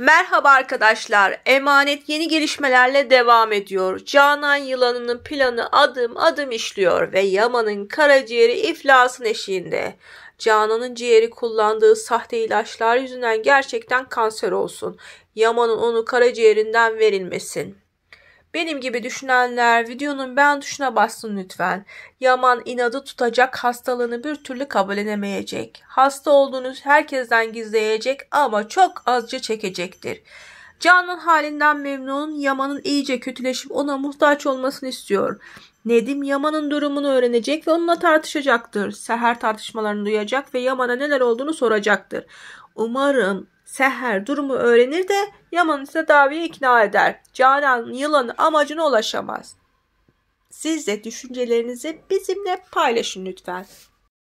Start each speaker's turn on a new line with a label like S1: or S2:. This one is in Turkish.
S1: Merhaba arkadaşlar. Emanet yeni gelişmelerle devam ediyor. Canan Yılanı'nın planı adım adım işliyor ve Yaman'ın karaciğeri iflasın eşiğinde. Canan'ın ciğeri kullandığı sahte ilaçlar yüzünden gerçekten kanser olsun. Yaman'ın onu karaciğerinden verilmesin. Benim gibi düşünenler videonun beğen tuşuna bassın lütfen. Yaman inadı tutacak hastalığını bir türlü kabullenemeyecek. Hasta olduğunuz herkesten gizleyecek ama çok azca çekecektir. Can'ın halinden memnun Yaman'ın iyice kötüleşip ona muhtaç olmasını istiyor. Nedim Yaman'ın durumunu öğrenecek ve onunla tartışacaktır. Seher tartışmalarını duyacak ve Yaman'a neler olduğunu soracaktır. Umarım Seher durumu öğrenir de Yaman'ı tedaviye ikna eder. Canan yılanın amacına ulaşamaz. Siz de düşüncelerinizi bizimle paylaşın lütfen.